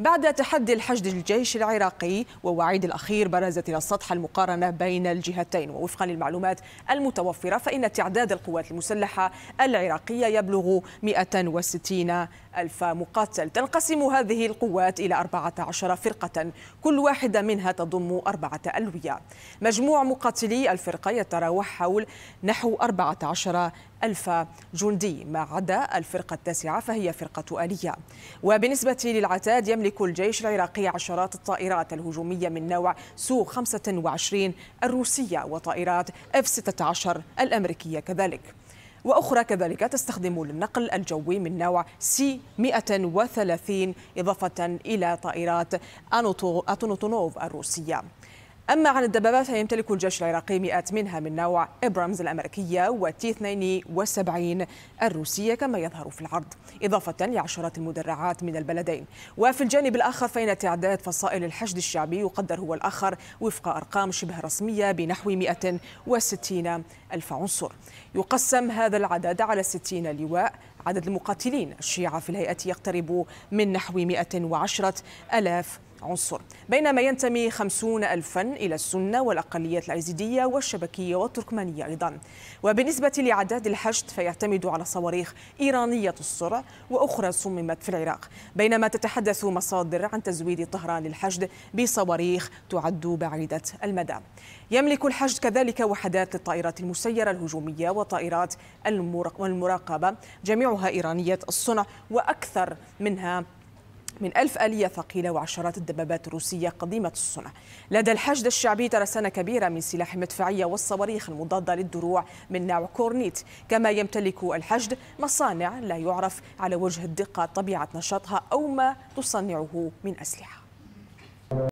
بعد تحدي الحشد الجيش العراقي ووعيد الأخير برزت إلى السطح المقارنة بين الجهتين ووفقا للمعلومات المتوفرة فإن تعداد القوات المسلحة العراقية يبلغ 160 ألف مقاتل تنقسم هذه القوات إلى 14 فرقة كل واحدة منها تضم أربعة ألوية مجموع مقاتلي الفرقة يتراوح حول نحو 14 ألف جندي ما عدا الفرقة التاسعة فهي فرقة آلية وبالنسبة للعتاد يملك يملك الجيش العراقي عشرات الطائرات الهجومية من نوع سو 25 الروسية وطائرات اف 16 الأمريكية كذلك وأخرى كذلك تستخدم للنقل الجوي من نوع سي 130 إضافة إلى طائرات أتونوتونوف الروسية أما عن الدبابات فيمتلك الجيش العراقي مئات منها من نوع إبرامز الأمريكية وتي 72 الروسية كما يظهر في العرض إضافة لعشرات المدرعات من البلدين وفي الجانب الآخر فإن تعداد فصائل الحشد الشعبي يقدر هو الآخر وفق أرقام شبه رسمية بنحو 160 ألف عنصر يقسم هذا العدد على 60 لواء عدد المقاتلين الشيعة في الهيئة يقترب من نحو 110 ألاف عنصر بينما ينتمي خمسون ألفا إلى السنة والأقليات العزيدية والشبكية والتركمانية أيضا وبالنسبة لعداد الحشد فيعتمد على صواريخ إيرانية السرع وأخرى صممت في العراق بينما تتحدث مصادر عن تزويد طهران للحشد بصواريخ تعد بعيدة المدى يملك الحشد كذلك وحدات للطائرات المسيرة الهجومية وطائرات المراقبة جميعها إيرانية الصنع وأكثر منها من ألف آلية ثقيلة وعشرات الدبابات الروسية قديمة الصنع لدى الحشد الشعبي ترسانة كبيرة من سلاح مدفعية والصواريخ المضادة للدروع من نوع كورنيت كما يمتلك الحشد مصانع لا يعرف على وجه الدقة طبيعة نشاطها أو ما تصنعه من أسلحة